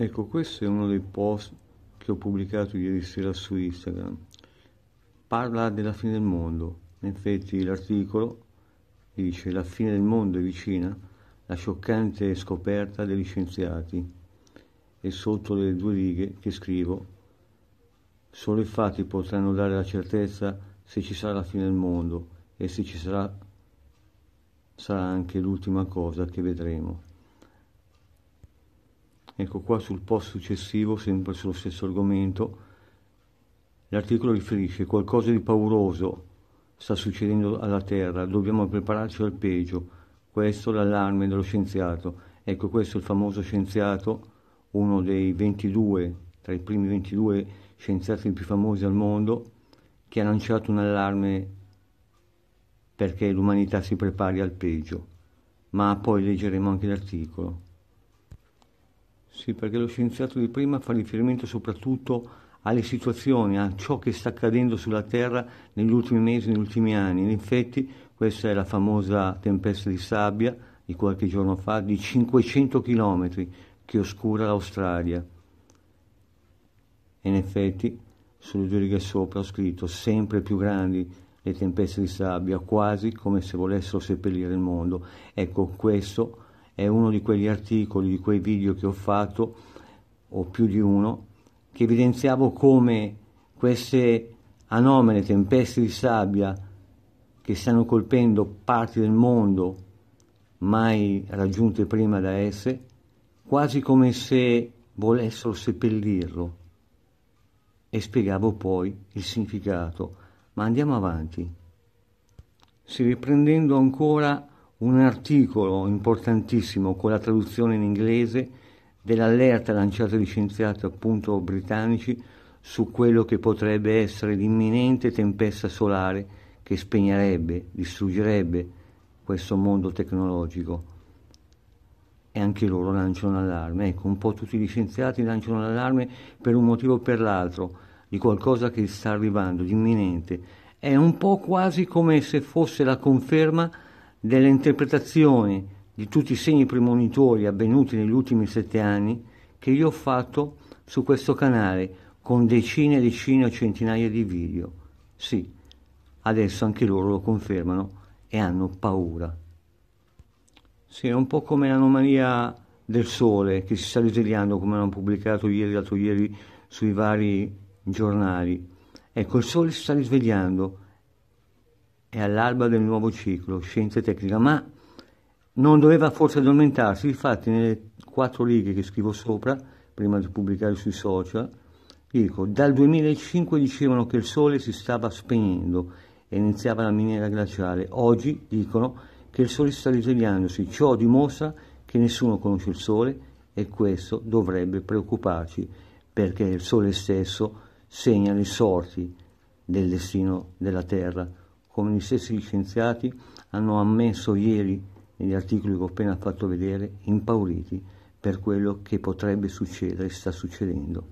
Ecco, questo è uno dei post che ho pubblicato ieri sera su Instagram. Parla della fine del mondo. In effetti l'articolo dice La fine del mondo è vicina, la scioccante scoperta degli scienziati. E sotto le due righe che scrivo, solo i fatti potranno dare la certezza se ci sarà la fine del mondo e se ci sarà sarà anche l'ultima cosa che vedremo. Ecco qua sul post successivo, sempre sullo stesso argomento, l'articolo riferisce qualcosa di pauroso sta succedendo alla Terra, dobbiamo prepararci al peggio, questo è l'allarme dello scienziato. Ecco questo è il famoso scienziato, uno dei 22, tra i primi 22 scienziati più famosi al mondo, che ha lanciato un allarme perché l'umanità si prepari al peggio. Ma poi leggeremo anche l'articolo. Sì, perché lo scienziato di prima fa riferimento soprattutto alle situazioni, a ciò che sta accadendo sulla Terra negli ultimi mesi, negli ultimi anni. In effetti questa è la famosa tempesta di sabbia di qualche giorno fa di 500 km che oscura l'Australia. E in effetti sulle due righe sopra ho scritto sempre più grandi le tempeste di sabbia, quasi come se volessero seppellire il mondo. Ecco, questo è uno di quegli articoli, di quei video che ho fatto, o più di uno, che evidenziavo come queste anomale tempeste di sabbia che stanno colpendo parti del mondo mai raggiunte prima da esse, quasi come se volessero seppellirlo. E spiegavo poi il significato. Ma andiamo avanti. Si riprendendo ancora un articolo importantissimo con la traduzione in inglese dell'allerta lanciata agli scienziati appunto britannici su quello che potrebbe essere l'imminente tempesta solare che spegnerebbe, distruggerebbe questo mondo tecnologico. E anche loro lanciano allarme, ecco, un po' tutti gli scienziati lanciano allarme per un motivo o per l'altro, di qualcosa che sta arrivando, di imminente. È un po' quasi come se fosse la conferma delle interpretazioni di tutti i segni premonitori avvenuti negli ultimi sette anni che io ho fatto su questo canale con decine e decine o centinaia di video. Sì, adesso anche loro lo confermano e hanno paura. Sì, è un po' come l'anomalia del sole che si sta risvegliando come hanno pubblicato ieri, l'altro ieri sui vari giornali. Ecco, il sole si sta risvegliando è all'alba del nuovo ciclo, scienza e tecnica, ma non doveva forse addormentarsi, infatti nelle quattro righe che scrivo sopra, prima di pubblicare sui social, dico, dal 2005 dicevano che il Sole si stava spegnendo e iniziava la miniera glaciale, oggi dicono che il Sole sta risvegliandosi, ciò dimostra che nessuno conosce il Sole e questo dovrebbe preoccuparci, perché il Sole stesso segna le sorti del destino della Terra come gli stessi scienziati hanno ammesso ieri negli articoli che ho appena fatto vedere, impauriti per quello che potrebbe succedere, sta succedendo.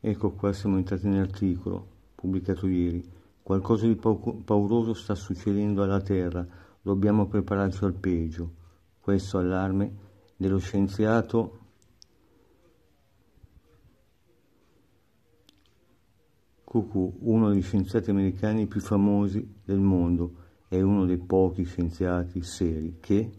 Ecco qua siamo entrati nell'articolo pubblicato ieri. Qualcosa di pauroso sta succedendo alla Terra, dobbiamo prepararci al peggio. Questo allarme dello scienziato Cuckoo, uno degli scienziati americani più famosi del mondo, è uno dei pochi scienziati seri che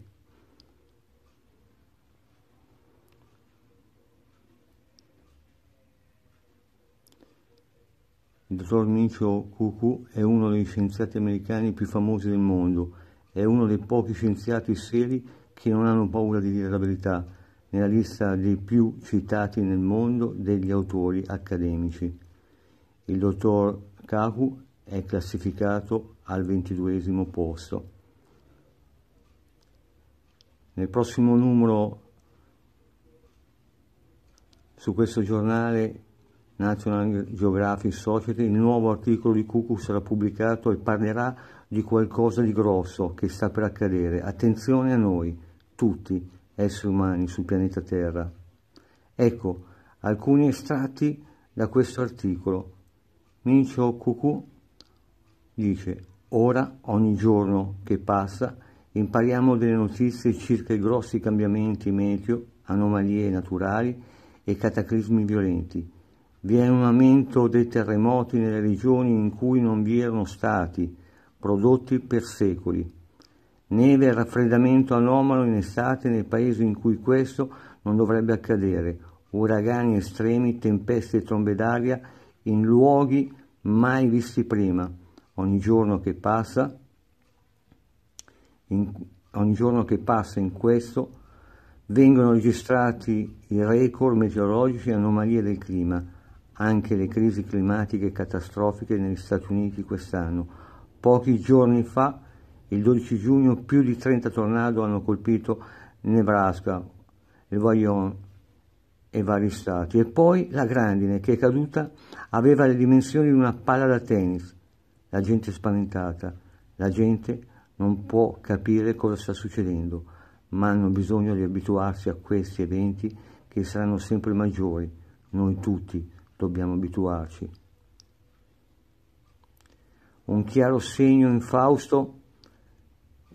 Il dottor Micio Cuckoo è uno degli scienziati americani più famosi del mondo, è uno dei pochi scienziati seri che non hanno paura di dire la verità, nella lista dei più citati nel mondo degli autori accademici. Il dottor Kaku è classificato al ventiduesimo posto. Nel prossimo numero su questo giornale National Geographic Society il nuovo articolo di Cucu sarà pubblicato e parlerà di qualcosa di grosso che sta per accadere. Attenzione a noi, tutti, esseri umani sul pianeta Terra. Ecco alcuni estratti da questo articolo Mincio Cucù dice Ora, ogni giorno che passa, impariamo delle notizie circa i grossi cambiamenti meteo, anomalie naturali e cataclismi violenti. Vi è un aumento dei terremoti nelle regioni in cui non vi erano stati, prodotti per secoli. Neve e raffreddamento anomalo in estate nei paesi in cui questo non dovrebbe accadere, uragani estremi, tempeste e trombe d'aria in luoghi mai visti prima. Ogni giorno che passa, in, ogni giorno che passa in questo vengono registrati i record meteorologici e anomalie del clima, anche le crisi climatiche catastrofiche negli Stati Uniti quest'anno. Pochi giorni fa, il 12 giugno, più di 30 tornado hanno colpito Nebraska, il Wyoming, e vari stati, e poi la grandine che è caduta aveva le dimensioni di una palla da tennis. La gente è spaventata, la gente non può capire cosa sta succedendo, ma hanno bisogno di abituarsi a questi eventi che saranno sempre maggiori. Noi tutti dobbiamo abituarci. Un chiaro segno in Fausto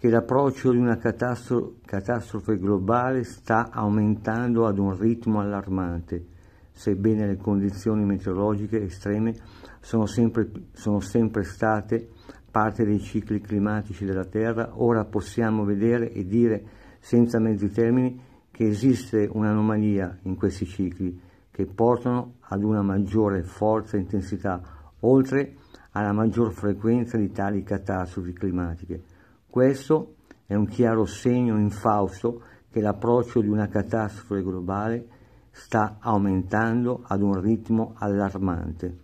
che l'approccio di una catastrofe globale sta aumentando ad un ritmo allarmante, sebbene le condizioni meteorologiche estreme sono sempre, sono sempre state parte dei cicli climatici della Terra, ora possiamo vedere e dire senza mezzi termini che esiste un'anomalia in questi cicli che portano ad una maggiore forza e intensità, oltre alla maggior frequenza di tali catastrofi climatiche questo è un chiaro segno infausto che l'approccio di una catastrofe globale sta aumentando ad un ritmo allarmante.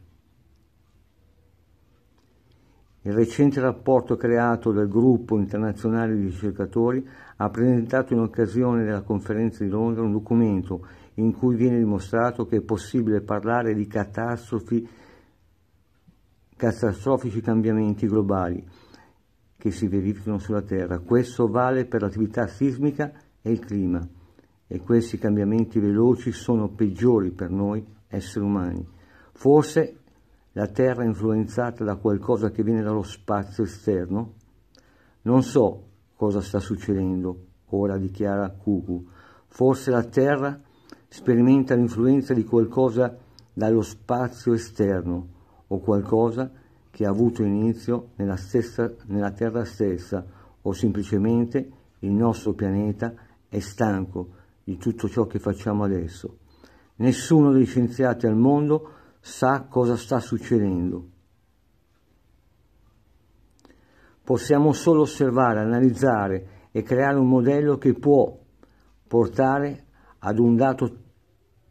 Il recente rapporto creato dal gruppo internazionale di ricercatori ha presentato in occasione della conferenza di Londra un documento in cui viene dimostrato che è possibile parlare di catastrofi, catastrofici cambiamenti globali che si verificano sulla Terra. Questo vale per l'attività sismica e il clima e questi cambiamenti veloci sono peggiori per noi esseri umani. Forse la Terra è influenzata da qualcosa che viene dallo spazio esterno? Non so cosa sta succedendo, ora dichiara Cucu. Forse la Terra sperimenta l'influenza di qualcosa dallo spazio esterno o qualcosa che ha avuto inizio nella, stessa, nella Terra stessa o semplicemente il nostro pianeta è stanco di tutto ciò che facciamo adesso. Nessuno dei scienziati al mondo sa cosa sta succedendo. Possiamo solo osservare, analizzare e creare un modello che può portare ad un dato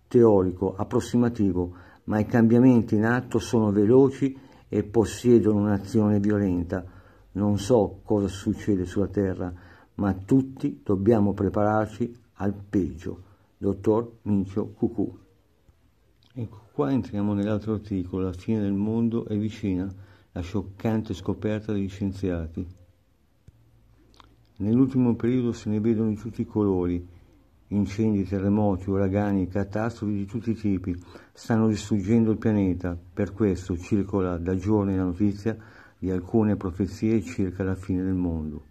teorico, approssimativo, ma i cambiamenti in atto sono veloci e possiedono un'azione violenta. Non so cosa succede sulla Terra, ma tutti dobbiamo prepararci al peggio. Dottor Mincio Cucù. Ecco, qua entriamo nell'altro articolo, la fine del mondo è vicina, la scioccante scoperta degli scienziati. Nell'ultimo periodo se ne vedono di tutti i colori, Incendi, terremoti, uragani, catastrofi di tutti i tipi stanno distruggendo il pianeta, per questo circola da giorni la notizia di alcune profezie circa la fine del mondo.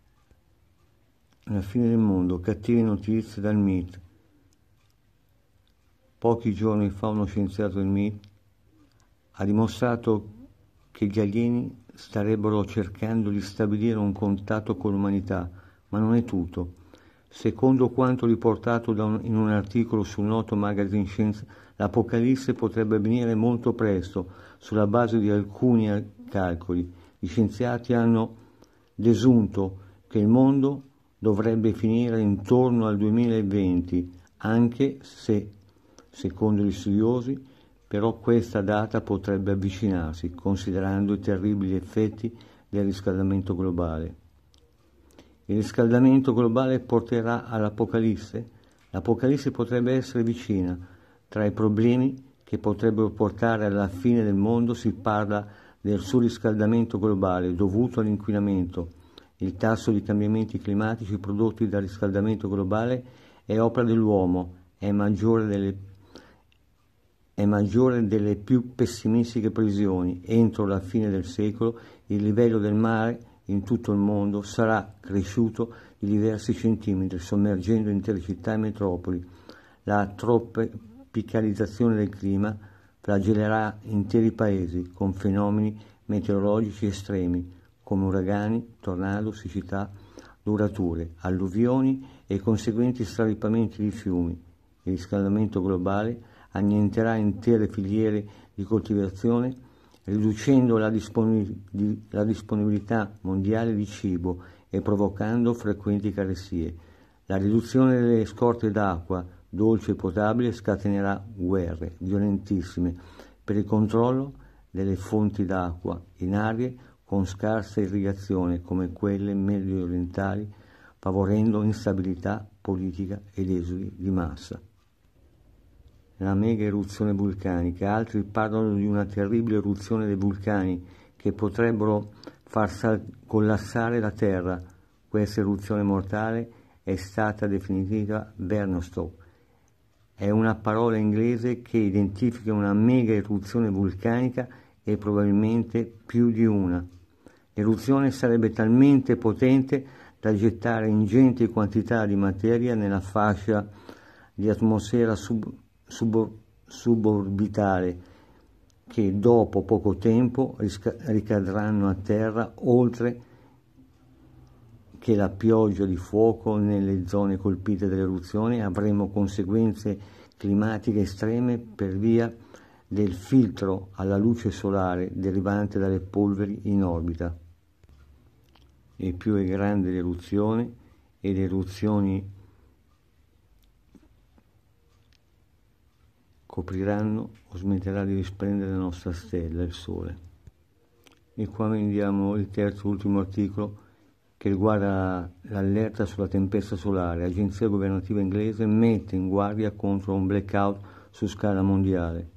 La fine del mondo, cattive notizie dal MIT. Pochi giorni fa uno scienziato del MIT ha dimostrato che gli alieni starebbero cercando di stabilire un contatto con l'umanità, ma non è tutto. Secondo quanto riportato un, in un articolo sul noto magazine Science, l'Apocalisse potrebbe avvenire molto presto, sulla base di alcuni calcoli. Gli scienziati hanno desunto che il mondo dovrebbe finire intorno al 2020, anche se, secondo gli studiosi, però questa data potrebbe avvicinarsi, considerando i terribili effetti del riscaldamento globale. Il riscaldamento globale porterà all'Apocalisse? L'Apocalisse potrebbe essere vicina. Tra i problemi che potrebbero portare alla fine del mondo si parla del surriscaldamento globale dovuto all'inquinamento. Il tasso di cambiamenti climatici prodotti dal riscaldamento globale è opera dell'uomo, è maggiore delle, è maggiore delle più pessimistiche previsioni. Entro la fine del secolo il livello del mare in tutto il mondo sarà cresciuto di diversi centimetri, sommergendo intere città e metropoli. La tropicalizzazione del clima flagellerà interi paesi con fenomeni meteorologici estremi come uragani, tornado, siccità, durature, alluvioni e conseguenti straripamenti di fiumi. Il riscaldamento globale annienterà intere filiere di coltivazione riducendo la, disponibil- la disponibilità mondiale di cibo e provocando frequenti carestie. La riduzione delle scorte d'acqua, dolce e potabile, scatenerà guerre violentissime per il controllo delle fonti d'acqua in aree con scarsa irrigazione come quelle medio orientali, favorendo instabilità politica ed esuli di massa la mega eruzione vulcanica, altri parlano di una terribile eruzione dei vulcani che potrebbero far sal- collassare la Terra. Questa eruzione mortale è stata definita Bernostow. È una parola inglese che identifica una mega eruzione vulcanica e probabilmente più di una. L'eruzione sarebbe talmente potente da gettare ingenti quantità di materia nella fascia di atmosfera sub sub- suborbitale che dopo poco tempo risca- ricadranno a terra oltre che la pioggia di fuoco nelle zone colpite dall'eruzione avremo conseguenze climatiche estreme per via del filtro alla luce solare derivante dalle polveri in orbita. E più è grande l'eruzione e le eruzioni copriranno o smetterà di risplendere la nostra stella, il Sole. E qua vediamo il terzo e ultimo articolo che riguarda l'allerta sulla tempesta solare. L'agenzia governativa inglese mette in guardia contro un blackout su scala mondiale.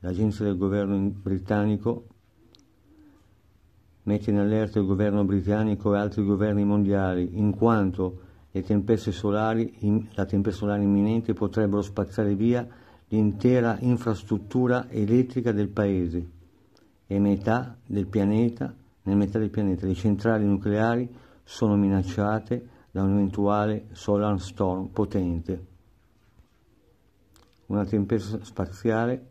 L'agenzia del governo britannico mette in allerta il governo britannico e altri governi mondiali in quanto le tempeste solari, la tempesta solare imminente potrebbero spazzare via l'intera infrastruttura elettrica del paese e metà del pianeta, nel metà del pianeta le centrali nucleari sono minacciate da un eventuale solar storm potente. Una tempesta spaziale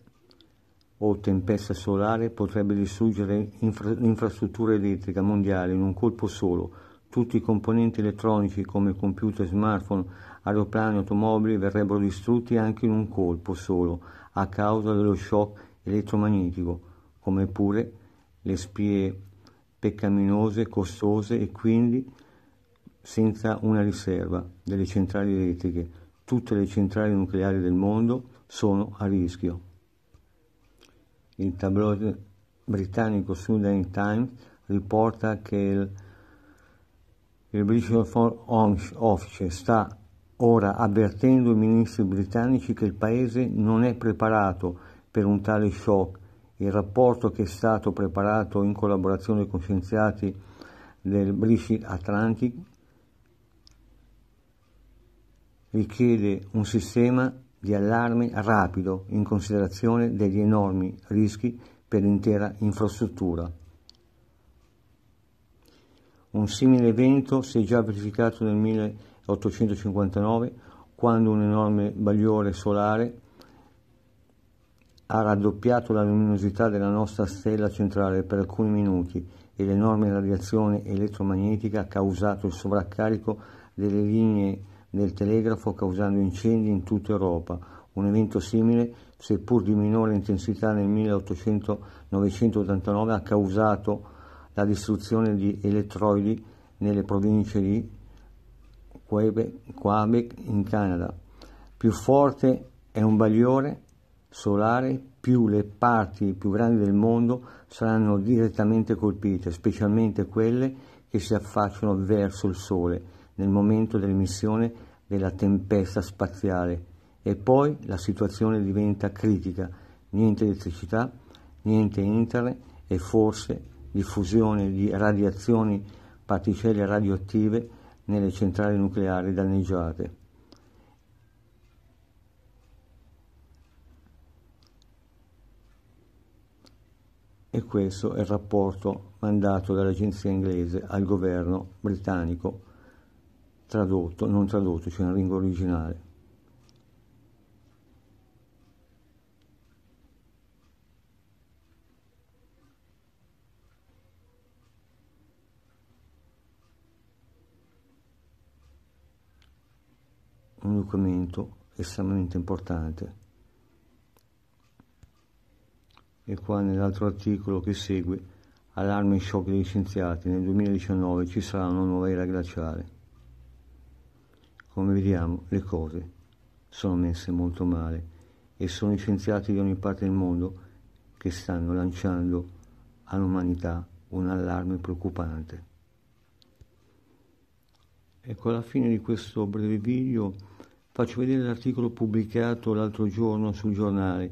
o tempesta solare potrebbe distruggere infra- l'infrastruttura elettrica mondiale in un colpo solo, tutti i componenti elettronici come computer, smartphone, aeroplani, automobili verrebbero distrutti anche in un colpo solo a causa dello shock elettromagnetico, come pure le spie peccaminose, costose e quindi senza una riserva delle centrali elettriche. Tutte le centrali nucleari del mondo sono a rischio. Il tabloid britannico Sunday Times riporta che il il British Bishop Office sta ora avvertendo i ministri britannici che il paese non è preparato per un tale shock. Il rapporto che è stato preparato in collaborazione con scienziati del British Atlantic richiede un sistema di allarme rapido in considerazione degli enormi rischi per l'intera infrastruttura. Un simile evento si è già verificato nel 1859 quando un enorme bagliore solare ha raddoppiato la luminosità della nostra stella centrale per alcuni minuti e l'enorme radiazione elettromagnetica ha causato il sovraccarico delle linee del telegrafo causando incendi in tutta Europa. Un evento simile, seppur di minore intensità nel 1889, ha causato la distruzione di elettroidi nelle province di Quebec, in Canada. Più forte è un bagliore solare, più le parti più grandi del mondo saranno direttamente colpite, specialmente quelle che si affacciano verso il Sole nel momento dell'emissione della tempesta spaziale. E poi la situazione diventa critica, niente elettricità, niente internet e forse diffusione di radiazioni particelle radioattive nelle centrali nucleari danneggiate. E questo è il rapporto mandato dall'agenzia inglese al governo britannico, tradotto, non tradotto, cioè in lingua originale. un documento estremamente importante. E qua nell'altro articolo che segue, allarme e shock degli scienziati, nel 2019 ci sarà una nuova era glaciale. Come vediamo, le cose sono messe molto male e sono i scienziati di ogni parte del mondo che stanno lanciando all'umanità un allarme preoccupante. Ecco, alla fine di questo breve video faccio vedere l'articolo pubblicato l'altro giorno sul giornale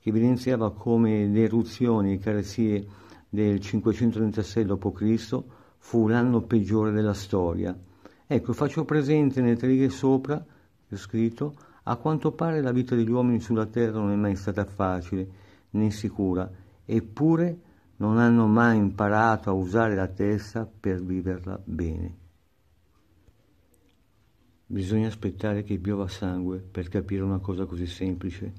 che evidenziava come le eruzioni e carezie del 536 d.C. fu l'anno peggiore della storia. Ecco, faccio presente nelle tre righe sopra, che ho scritto, a quanto pare la vita degli uomini sulla terra non è mai stata facile né sicura, eppure non hanno mai imparato a usare la testa per viverla bene. Bisogna aspettare che piova sangue per capire una cosa così semplice.